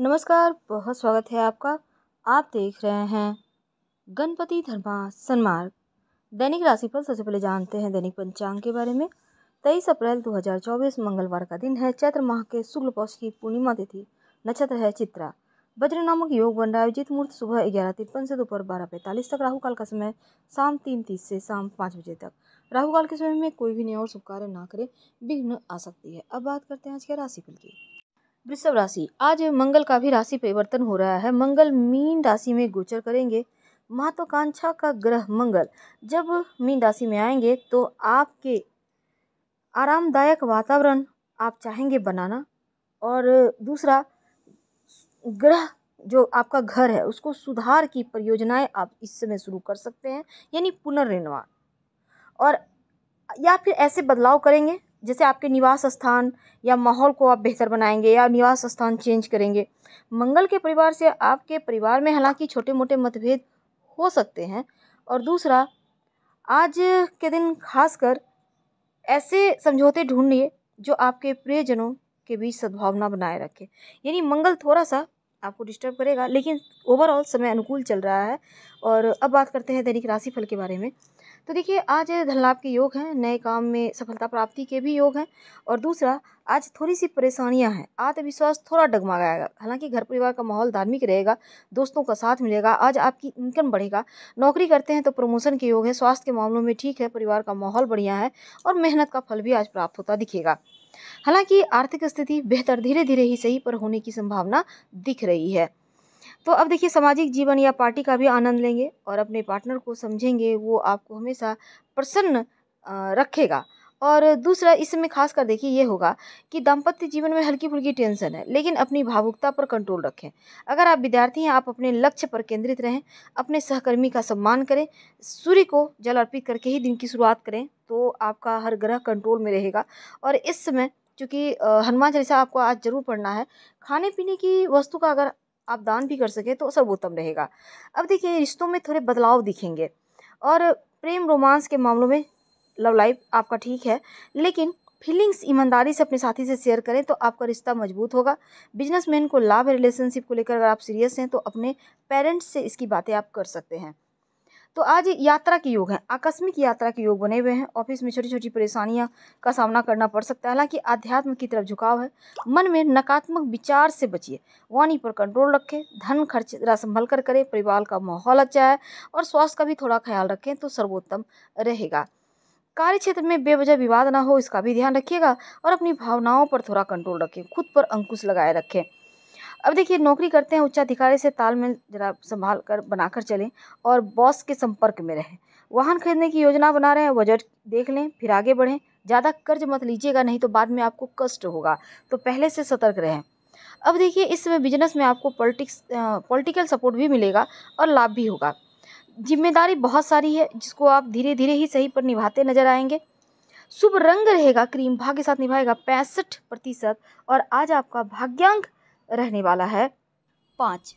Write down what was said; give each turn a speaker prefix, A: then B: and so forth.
A: नमस्कार बहुत स्वागत है आपका आप देख रहे हैं गणपति धर्मा सन्मार्ग दैनिक राशिफल सबसे पहले जानते हैं दैनिक पंचांग के बारे में तेईस अप्रैल 2024 मंगलवार का दिन है चैत्र माह के शुक्ल पक्ष की पूर्णिमा तिथि नक्षत्र है चित्रा वज्र नामक योग बन रहा है आयोजित मुहूर्त सुबह ग्यारह तिरपन से दोपहर बारह पैंतालीस तक राहुकाल का समय शाम तीन तीस से शाम पाँच बजे तक राहुकाल के समय में कोई भी नया और शुभ कार्य ना करें विघ्न आ सकती है अब बात करते हैं आज के राशिफल की वृषभ राशि आज मंगल का भी राशि परिवर्तन हो रहा है मंगल मीन राशि में गोचर करेंगे महत्वाकांक्षा का ग्रह मंगल जब मीन राशि में आएंगे तो आपके आरामदायक वातावरण आप चाहेंगे बनाना और दूसरा ग्रह जो आपका घर है उसको सुधार की परियोजनाएं आप इस समय शुरू कर सकते हैं यानी पुनर्निर्माण और या फिर ऐसे बदलाव करेंगे जैसे आपके निवास स्थान या माहौल को आप बेहतर बनाएंगे या निवास स्थान चेंज करेंगे मंगल के परिवार से आपके परिवार में हालांकि छोटे मोटे मतभेद हो सकते हैं और दूसरा आज के दिन खासकर ऐसे समझौते ढूंढिए जो आपके प्रियजनों के बीच सद्भावना बनाए रखे यानी मंगल थोड़ा सा आपको डिस्टर्ब करेगा लेकिन ओवरऑल समय अनुकूल चल रहा है और अब बात करते हैं दैनिक राशिफल के बारे में तो देखिए आज धनलाभ के योग हैं नए काम में सफलता प्राप्ति के भी योग हैं और दूसरा आज थोड़ी सी परेशानियां हैं आत्मविश्वास थोड़ा डगमगाएगा हालांकि घर परिवार का माहौल धार्मिक रहेगा दोस्तों का साथ मिलेगा आज आपकी इनकम बढ़ेगा नौकरी करते हैं तो प्रमोशन के योग है स्वास्थ्य के मामलों में ठीक है परिवार का माहौल बढ़िया है और मेहनत का फल भी आज प्राप्त होता दिखेगा हालांकि आर्थिक स्थिति बेहतर धीरे धीरे ही सही पर होने की संभावना दिख रही है तो अब देखिए सामाजिक जीवन या पार्टी का भी आनंद लेंगे और अपने पार्टनर को समझेंगे वो आपको हमेशा प्रसन्न रखेगा और दूसरा इसमें खास कर देखिए ये होगा कि दाम्पत्य जीवन में हल्की फुल्की टेंशन है लेकिन अपनी भावुकता पर कंट्रोल रखें अगर आप विद्यार्थी हैं आप अपने लक्ष्य पर केंद्रित रहें अपने सहकर्मी का सम्मान करें सूर्य को जल अर्पित करके ही दिन की शुरुआत करें तो आपका हर ग्रह कंट्रोल में रहेगा और इस समय चूँकि हनुमान चालीसा आपको आज ज़रूर पढ़ना है खाने पीने की वस्तु का अगर आप दान भी कर सकें तो सर्वोत्तम रहेगा अब देखिए रिश्तों में थोड़े बदलाव दिखेंगे और प्रेम रोमांस के मामलों में लव लाइफ आपका ठीक है लेकिन फीलिंग्स ईमानदारी से अपने साथी से शेयर करें तो आपका रिश्ता मजबूत होगा बिजनेसमैन को लाभ रिलेशनशिप को लेकर अगर आप सीरियस हैं तो अपने पेरेंट्स से इसकी बातें आप कर सकते हैं तो आज यात्रा के योग हैं आकस्मिक यात्रा के योग बने हुए हैं ऑफिस में छोटी छोटी परेशानियां का सामना करना पड़ सकता है हालांकि आध्यात्म की तरफ झुकाव है मन में नकारात्मक विचार से बचिए वाणी पर कंट्रोल रखें धन खर्च संभल कर करें परिवार का माहौल अच्छा है और स्वास्थ्य का भी थोड़ा ख्याल रखें तो सर्वोत्तम रहेगा कार्य क्षेत्र में बेवजह विवाद ना हो इसका भी ध्यान रखिएगा और अपनी भावनाओं पर थोड़ा कंट्रोल रखें खुद पर अंकुश लगाए रखें अब देखिए नौकरी करते हैं उच्चाधिकारी से तालमेल जरा संभाल कर बनाकर चलें और बॉस के संपर्क में रहें वाहन खरीदने की योजना बना रहे हैं बजट देख लें फिर आगे बढ़ें ज़्यादा कर्ज मत लीजिएगा नहीं तो बाद में आपको कष्ट होगा तो पहले से सतर्क रहें अब देखिए इस समय बिजनेस में आपको पॉलिटिक्स पॉलिटिकल सपोर्ट भी मिलेगा और लाभ भी होगा जिम्मेदारी बहुत सारी है जिसको आप धीरे धीरे ही सही पर निभाते नजर आएंगे शुभ रंग रहेगा क्रीम भाग्य साथ निभाएगा पैंसठ प्रतिशत और आज आपका भाग्यांक रहने वाला है पाँच